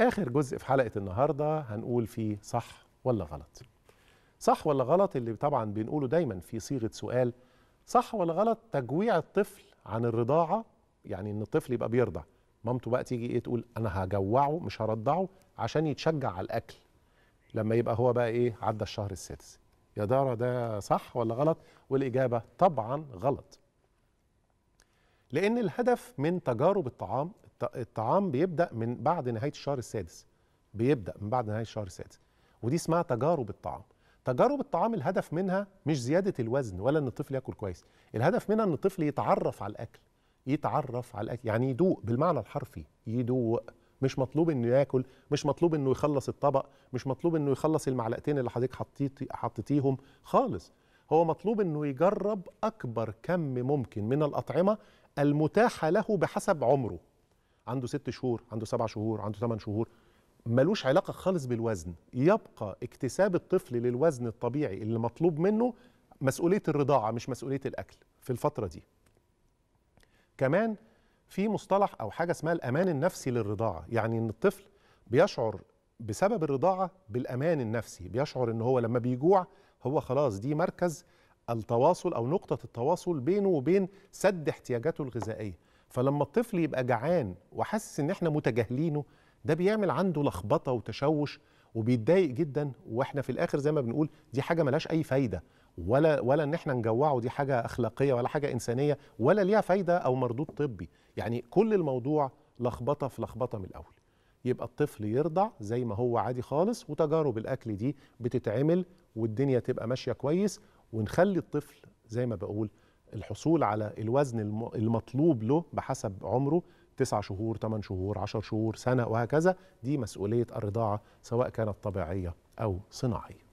آخر جزء في حلقة النهاردة هنقول فيه صح ولا غلط صح ولا غلط اللي طبعا بنقوله دايما في صيغة سؤال صح ولا غلط تجويع الطفل عن الرضاعة يعني ان الطفل يبقى بيرضع مامته بقى تيجي ايه تقول انا هجوعه مش هرضعه عشان يتشجع على الاكل لما يبقى هو بقى ايه عدى الشهر السادس يا دارة ده صح ولا غلط والاجابه طبعا غلط لان الهدف من تجارب الطعام الطعام بيبدا من بعد نهايه الشهر السادس بيبدا من بعد نهايه الشهر السادس ودي اسمها تجارب الطعام تجارب الطعام الهدف منها مش زياده الوزن ولا ان الطفل ياكل كويس الهدف منها ان الطفل يتعرف على الاكل يتعرف على الاكل يعني يدوق بالمعنى الحرفي يدوق مش مطلوب انه ياكل مش مطلوب انه يخلص الطبق مش مطلوب انه يخلص المعلقتين اللي حضرتك حطيتي حطيتيهم خالص هو مطلوب انه يجرب اكبر كم ممكن من الاطعمه المتاحه له بحسب عمره عنده ست شهور عنده سبع شهور عنده ثمان شهور ملوش علاقة خالص بالوزن يبقى اكتساب الطفل للوزن الطبيعي اللي مطلوب منه مسؤولية الرضاعة مش مسؤولية الأكل في الفترة دي كمان في مصطلح أو حاجة اسمها الأمان النفسي للرضاعة يعني أن الطفل بيشعر بسبب الرضاعة بالأمان النفسي بيشعر أنه هو لما بيجوع هو خلاص دي مركز التواصل أو نقطة التواصل بينه وبين سد احتياجاته الغذائية فلما الطفل يبقى جعان وحاسس ان احنا متجاهلينه ده بيعمل عنده لخبطه وتشوش وبيتضايق جدا واحنا في الاخر زي ما بنقول دي حاجه ملهاش اي فايده ولا ولا ان احنا نجوعه دي حاجه اخلاقيه ولا حاجه انسانيه ولا ليها فايده او مردود طبي يعني كل الموضوع لخبطه في لخبطه من الاول يبقى الطفل يرضع زي ما هو عادي خالص وتجارب الاكل دي بتتعمل والدنيا تبقى ماشيه كويس ونخلي الطفل زي ما بقول الحصول على الوزن المطلوب له بحسب عمره تسعة شهور 8 شهور 10 شهور سنة وهكذا دي مسؤولية الرضاعة سواء كانت طبيعية أو صناعية